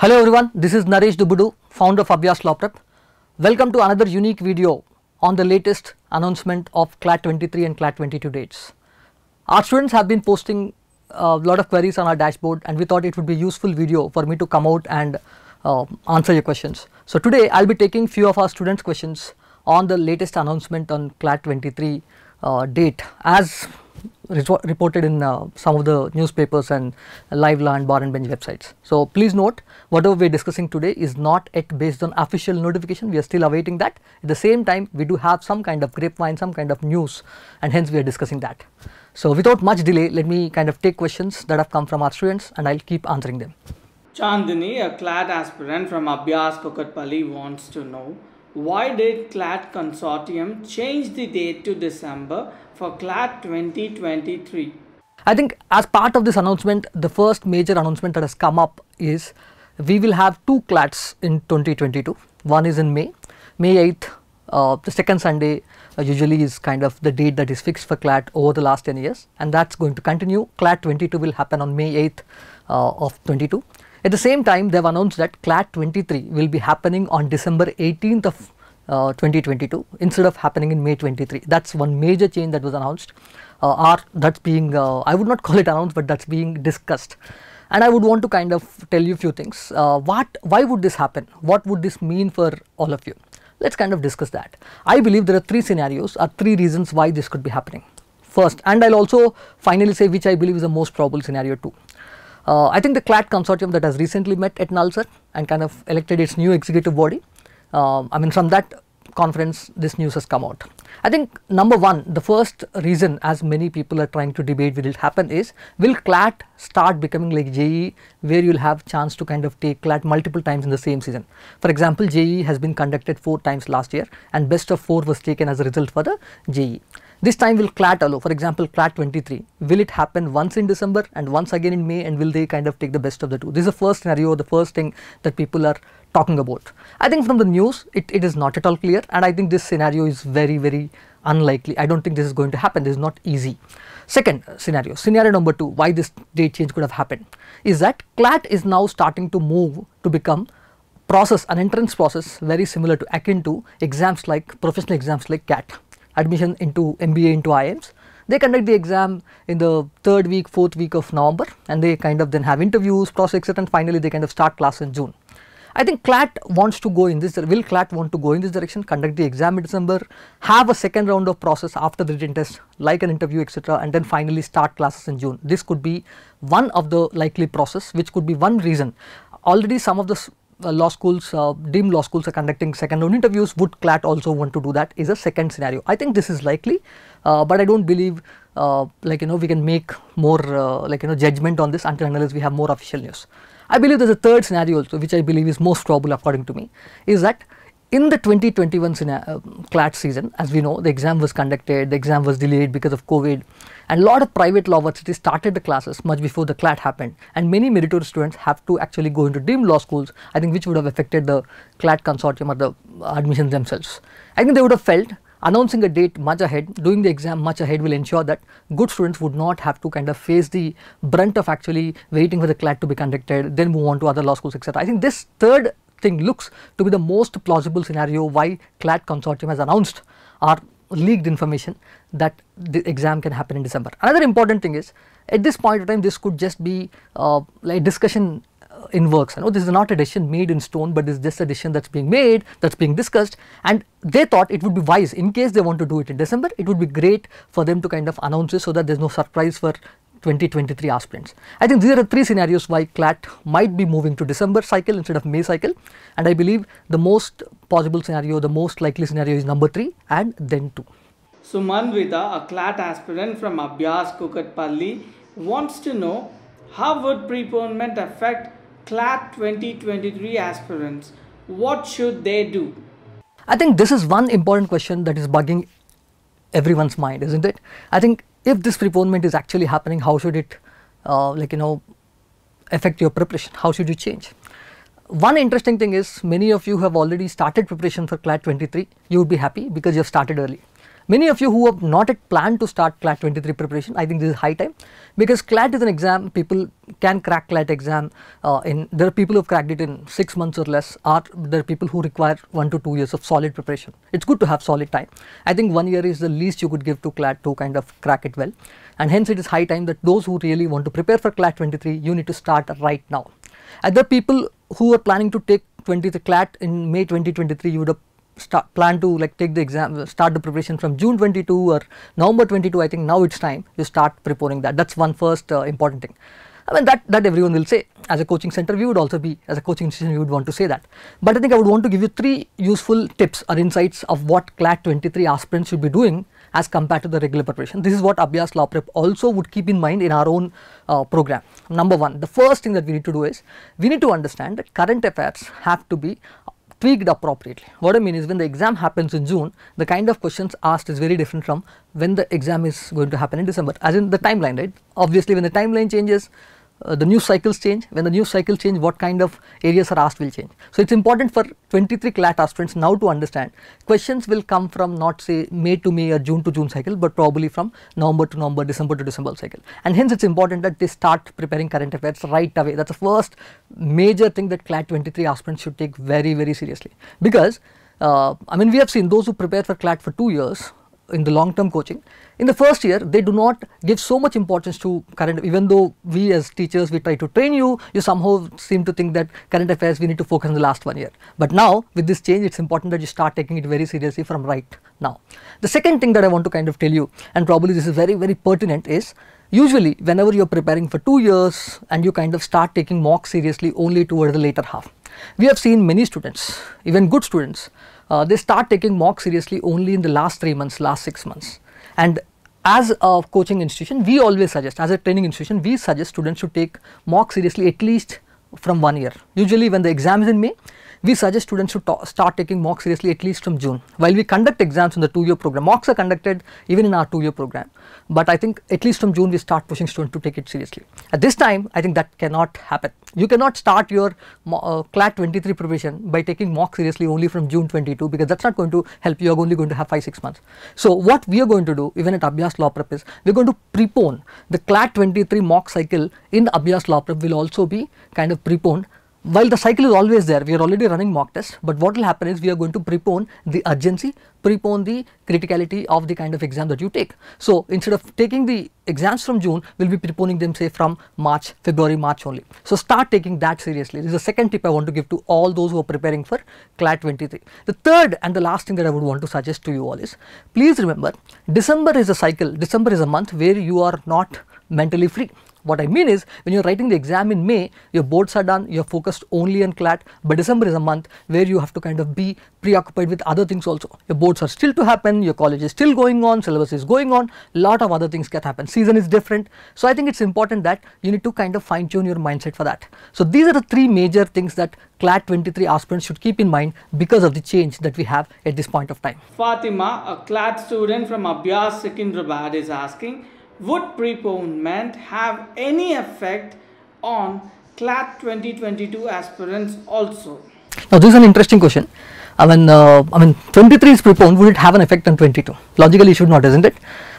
Hello everyone, this is Naresh Dubudu, founder of Abhyas Law Prep. Welcome to another unique video on the latest announcement of CLAT 23 and CLAT 22 dates. Our students have been posting a lot of queries on our dashboard and we thought it would be useful video for me to come out and uh, answer your questions. So today I will be taking few of our students questions on the latest announcement on CLAT 23 uh, date as reported in uh, some of the newspapers and live land and Bar and Bench websites. So please note whatever we are discussing today is not yet based on official notification, we are still awaiting that. At the same time we do have some kind of grapevine, some kind of news and hence we are discussing that. So without much delay let me kind of take questions that have come from our students and I will keep answering them. Chandini, a clad aspirant from Abhyas Pali, wants to know why did CLAT consortium change the date to December for CLAT 2023? I think as part of this announcement, the first major announcement that has come up is we will have two CLATs in 2022. One is in May, May 8th, uh, the second Sunday uh, usually is kind of the date that is fixed for CLAT over the last 10 years and that's going to continue. CLAT 22 will happen on May 8th uh, of 22 at the same time, they have announced that CLAT 23 will be happening on December 18th of uh, 2022 instead of happening in May 23. That's one major change that was announced uh, or that's being, uh, I would not call it announced, but that's being discussed. And I would want to kind of tell you a few things. Uh, what, why would this happen? What would this mean for all of you? Let's kind of discuss that. I believe there are three scenarios or three reasons why this could be happening. First, and I'll also finally say which I believe is the most probable scenario too. Uh, I think the CLAT consortium that has recently met at NALSER and kind of elected its new executive body. Um, I mean, from that conference, this news has come out. I think number one, the first reason as many people are trying to debate will it happen is, will CLAT start becoming like JE where you'll have chance to kind of take CLAT multiple times in the same season. For example, JE has been conducted four times last year and best of four was taken as a result for the JE. This time will CLAT allow, for example, CLAT 23, will it happen once in December and once again in May and will they kind of take the best of the two? This is the first scenario, the first thing that people are talking about. I think from the news, it, it is not at all clear and I think this scenario is very, very unlikely. I don't think this is going to happen. This is not easy. Second scenario, scenario number two, why this date change could have happened is that CLAT is now starting to move to become process, an entrance process very similar to akin to exams like professional exams like CAT admission into MBA into IIMs. They conduct the exam in the third week, fourth week of November and they kind of then have interviews, cross exit and finally they kind of start class in June. I think CLAT wants to go in this, will CLAT want to go in this direction, conduct the exam in December, have a second round of process after the written test like an interview etc and then finally start classes in June. This could be one of the likely process which could be one reason. Already some of the uh, law schools, uh, dim law schools are conducting second round interviews, would CLAT also want to do that is a second scenario. I think this is likely, uh, but I do not believe like you know we can make more like you know judgment on this until unless we have more official news. I believe there is a third scenario also which I believe is most probable according to me is that in the 2021 uh, CLAT season, as we know, the exam was conducted, the exam was delayed because of COVID, and a lot of private law universities started the classes much before the CLAT happened, and many meritorious students have to actually go into deemed law schools, I think which would have affected the CLAT consortium or the admissions themselves. I think they would have felt announcing a date much ahead, doing the exam much ahead will ensure that good students would not have to kind of face the brunt of actually waiting for the CLAT to be conducted, then move on to other law schools, etc. I think this third Thing looks to be the most plausible scenario why CLAT consortium has announced or leaked information that the exam can happen in December. Another important thing is at this point of time this could just be uh, like discussion uh, in works. I know this is not a decision made in stone, but this is just a decision that's being made, that's being discussed. And they thought it would be wise in case they want to do it in December. It would be great for them to kind of announce it so that there's no surprise for 2023 aspirants. I think these are the three scenarios why CLAT might be moving to December cycle instead of May cycle and I believe the most possible scenario, the most likely scenario is number 3 and then 2. So Manvita, a CLAT aspirant from Abhyas Kukatpalli wants to know how would preponement affect CLAT 2023 aspirants? What should they do? I think this is one important question that is bugging everyone's mind, isn't it? I think if this preponement is actually happening, how should it uh, like you know affect your preparation? How should you change? One interesting thing is many of you have already started preparation for CLAT 23. You would be happy because you have started early. Many of you who have not yet planned to start CLAT 23 preparation, I think this is high time because CLAT is an exam, people can crack CLAT exam uh, in, there are people who have cracked it in 6 months or less or there are people who require 1 to 2 years of solid preparation. It is good to have solid time. I think 1 year is the least you could give to CLAT to kind of crack it well and hence it is high time that those who really want to prepare for CLAT 23, you need to start right now. And the people who are planning to take the CLAT in May 2023, you would have start plan to like take the exam start the preparation from June 22 or November 22 I think now it's time you start preparing that that's one first uh, important thing I mean that that everyone will say as a coaching center we would also be as a coaching institution we would want to say that but I think I would want to give you three useful tips or insights of what CLAT 23 aspirants should be doing as compared to the regular preparation. This is what Abhyas Law Prep also would keep in mind in our own uh, program. Number one, the first thing that we need to do is we need to understand that current affairs have to be tweaked appropriately. What I mean is when the exam happens in June, the kind of questions asked is very different from when the exam is going to happen in December, as in the timeline, right? Obviously, when the timeline changes, uh, the new cycles change. When the new cycles change, what kind of areas are asked will change. So it's important for 23 CLAT aspirants now to understand. Questions will come from not say May to May or June to June cycle, but probably from November to November, December to December cycle. And hence it's important that they start preparing current affairs right away. That's the first major thing that CLAT 23 aspirants should take very, very seriously. Because uh, I mean, we have seen those who prepare for CLAT for two years in the long term coaching. In the first year, they do not give so much importance to current, even though we as teachers, we try to train you, you somehow seem to think that current affairs, we need to focus on the last one year. But now, with this change, it's important that you start taking it very seriously from right now. The second thing that I want to kind of tell you, and probably this is very, very pertinent is, usually whenever you're preparing for two years and you kind of start taking mock seriously only towards the later half. We have seen many students, even good students, uh, they start taking mock seriously only in the last 3 months, last 6 months. And as a coaching institution, we always suggest, as a training institution, we suggest students should take mock seriously at least from one year. Usually when the exam is in May, we suggest students should start taking mocks seriously at least from June. While we conduct exams in the two-year program, mocks are conducted even in our two-year program. But I think at least from June, we start pushing students to take it seriously. At this time, I think that cannot happen. You cannot start your uh, CLAT 23 provision by taking mocks seriously only from June 22 because that's not going to help. You are only going to have 5-6 months. So what we are going to do even at Abhyas Law Prep is we are going to prepone the CLAT 23 mock cycle in Abhyas Law Prep will also be kind of preponed while the cycle is always there, we are already running mock tests, but what will happen is we are going to prepone the urgency, prepone the criticality of the kind of exam that you take. So, instead of taking the exams from June, we will be preponing them say from March, February, March only. So, start taking that seriously. This is the second tip I want to give to all those who are preparing for CLAT 23. The third and the last thing that I would want to suggest to you all is, please remember December is a cycle, December is a month where you are not mentally free. What I mean is when you are writing the exam in May, your boards are done, you are focused only on CLAT, but December is a month where you have to kind of be preoccupied with other things also. Your boards are still to happen, your college is still going on, syllabus is going on, lot of other things can happen, season is different. So, I think it is important that you need to kind of fine tune your mindset for that. So, these are the three major things that CLAT 23 aspirants should keep in mind because of the change that we have at this point of time. Fatima, a CLAT student from Abhyas Secunderabad is asking, would preponement have any effect on CLAT 2022 aspirants also? Now, this is an interesting question. I mean, uh, I mean, 23 is preponed. Would it have an effect on 22? Logically, it should not, isn't it?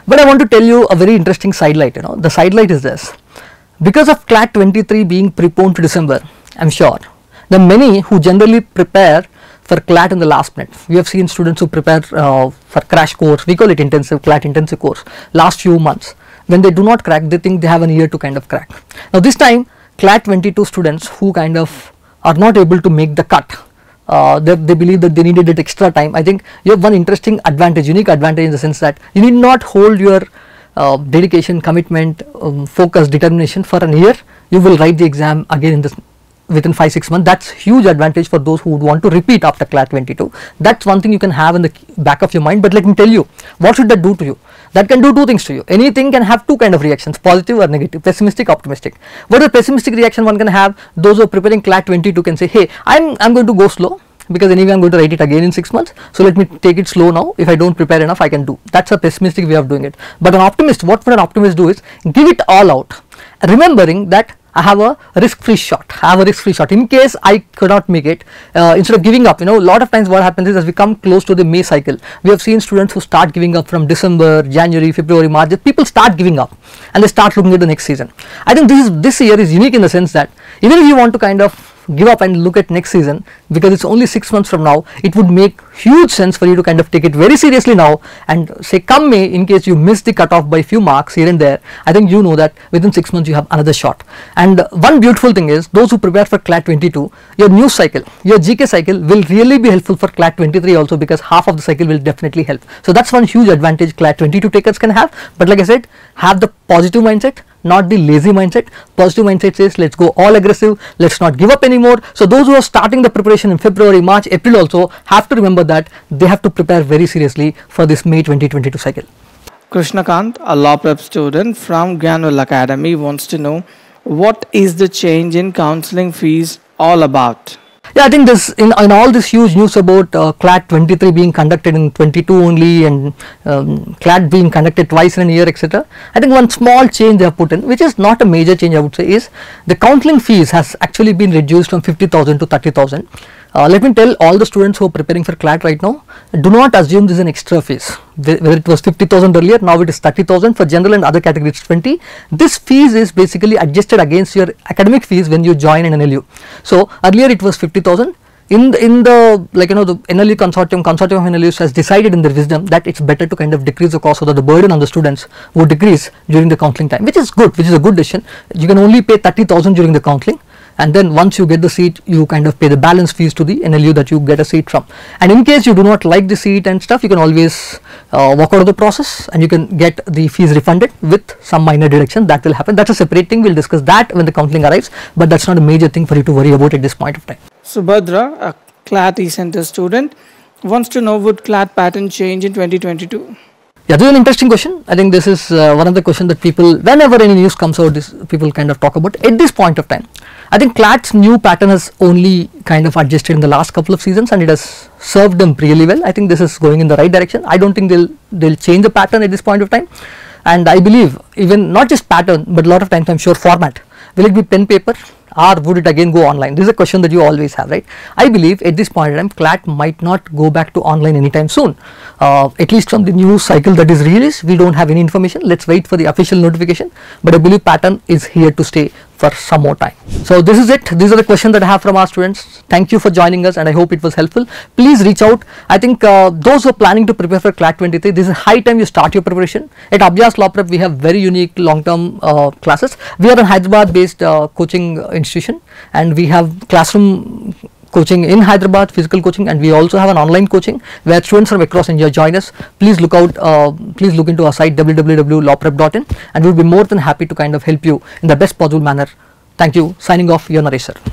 But I want to tell you a very interesting sidelight. You know, the sidelight is this: because of CLAT 23 being preponed to December, I'm sure the many who generally prepare for CLAT in the last minute. We have seen students who prepare uh, for crash course, we call it intensive CLAT intensive course, last few months when they do not crack they think they have an year to kind of crack. Now this time CLAT 22 students who kind of are not able to make the cut uh, they believe that they needed it extra time. I think you have one interesting advantage, unique advantage in the sense that you need not hold your uh, dedication, commitment, um, focus, determination for an year. You will write the exam again in this within 5-6 months. That's huge advantage for those who would want to repeat after CLAT 22. That's one thing you can have in the back of your mind. But let me tell you, what should that do to you? that can do two things to you. Anything can have two kind of reactions, positive or negative, pessimistic, optimistic. What pessimistic reaction one can have, those who are preparing CLAT 22 can say, hey, I'm, I'm going to go slow because anyway I'm going to write it again in 6 months. So let me take it slow now. If I don't prepare enough, I can do. That's a pessimistic way of doing it. But an optimist, what would an optimist do is give it all out, remembering that I have a risk free shot, I have a risk free shot in case I could not make it uh, instead of giving up you know a lot of times what happens is as we come close to the May cycle we have seen students who start giving up from December, January, February, March people start giving up and they start looking at the next season. I think this is this year is unique in the sense that even if you want to kind of give up and look at next season because it's only 6 months from now it would make huge sense for you to kind of take it very seriously now and say come May in case you miss the cutoff by few marks here and there I think you know that within 6 months you have another shot and one beautiful thing is those who prepare for CLAT 22 your new cycle your GK cycle will really be helpful for CLAT 23 also because half of the cycle will definitely help so that's one huge advantage CLAT 22 takers can have but like I said have the positive mindset not the lazy mindset. Positive mindset says let's go all aggressive, let's not give up anymore. So those who are starting the preparation in February, March, April also have to remember that they have to prepare very seriously for this May 2022 cycle. Krishna Kant, a law prep student from Granville Academy wants to know what is the change in counseling fees all about? Yeah, I think this in, in all this huge news about uh, CLAT 23 being conducted in 22 only and um, CLAT being conducted twice in a year etc. I think one small change they have put in which is not a major change I would say is the counseling fees has actually been reduced from 50,000 to 30,000. Uh, let me tell all the students who are preparing for CLAT right now, do not assume this is an extra fees. Whether it was 50,000 earlier, now it is 30,000 for general and other categories 20. This fees is basically adjusted against your academic fees when you join an NLU. So, earlier it was 50,000, in the, in the like you know the NLU consortium consortium of NLUs has decided in their wisdom that it's better to kind of decrease the cost so that the burden on the students would decrease during the counseling time which is good which is a good decision you can only pay 30000 during the counseling and then once you get the seat you kind of pay the balance fees to the NLU that you get a seat from and in case you do not like the seat and stuff you can always uh, walk out of the process and you can get the fees refunded with some minor deduction that will happen that's a separate thing we'll discuss that when the counseling arrives but that's not a major thing for you to worry about at this point of time Subhadra a CLAT e-center student wants to know would CLAT pattern change in 2022 yeah, this is an interesting question. I think this is uh, one of the questions that people, whenever any news comes out, this people kind of talk about at this point of time. I think Clat's new pattern has only kind of adjusted in the last couple of seasons, and it has served them really well. I think this is going in the right direction. I don't think they'll they'll change the pattern at this point of time, and I believe even not just pattern, but a lot of times I'm sure format. Will it be pen paper? or would it again go online? This is a question that you always have, right? I believe at this point in time, CLAT might not go back to online anytime soon. Uh, at least from the news cycle that is released, we don't have any information. Let's wait for the official notification. But I believe pattern is here to stay for some more time. So this is it. These are the questions that I have from our students. Thank you for joining us and I hope it was helpful. Please reach out. I think uh, those who are planning to prepare for CLAT 23, this is high time you start your preparation. At Abhyas Law Prep, we have very unique long-term uh, classes. We are a Hyderabad based uh, coaching institution and we have classroom coaching in Hyderabad, physical coaching, and we also have an online coaching where students from across India join us. Please look out, uh, please look into our site www.lawprep.in and we'll be more than happy to kind of help you in the best possible manner. Thank you. Signing off, your narrator.